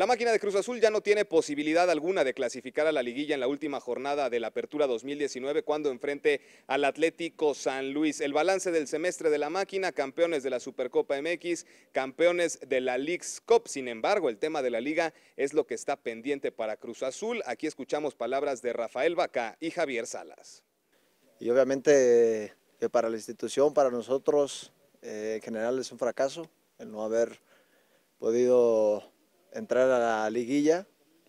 La máquina de Cruz Azul ya no tiene posibilidad alguna de clasificar a la liguilla en la última jornada de la Apertura 2019 cuando enfrente al Atlético San Luis. El balance del semestre de la máquina, campeones de la Supercopa MX, campeones de la League's Cup. Sin embargo, el tema de la liga es lo que está pendiente para Cruz Azul. Aquí escuchamos palabras de Rafael Baca y Javier Salas. Y obviamente que eh, para la institución, para nosotros, eh, en general es un fracaso el no haber podido entrar a la liguilla.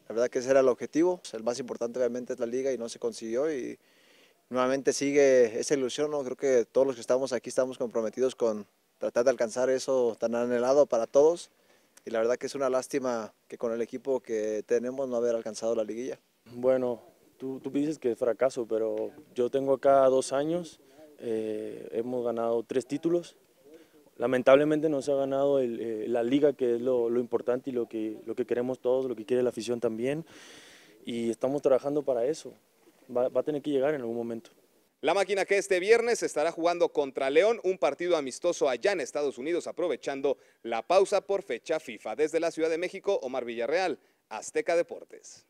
La verdad que ese era el objetivo. El más importante obviamente es la liga y no se consiguió y nuevamente sigue esa ilusión. ¿no? Creo que todos los que estamos aquí estamos comprometidos con tratar de alcanzar eso tan anhelado para todos. Y la verdad que es una lástima que con el equipo que tenemos no haber alcanzado la liguilla. Bueno, tú, dices que es fracaso, pero yo tengo acá dos años, eh, hemos ganado tres títulos, lamentablemente no se ha ganado eh, la liga, que es lo, importante y lo que, lo que queremos todos, lo que quiere la afición también, y estamos trabajando para eso. Va, va a tener que llegar en algún momento. La máquina que este viernes estará jugando contra León, un partido amistoso allá en Estados Unidos, aprovechando la pausa por fecha FIFA. Desde la Ciudad de México, Omar Villarreal, Azteca Deportes.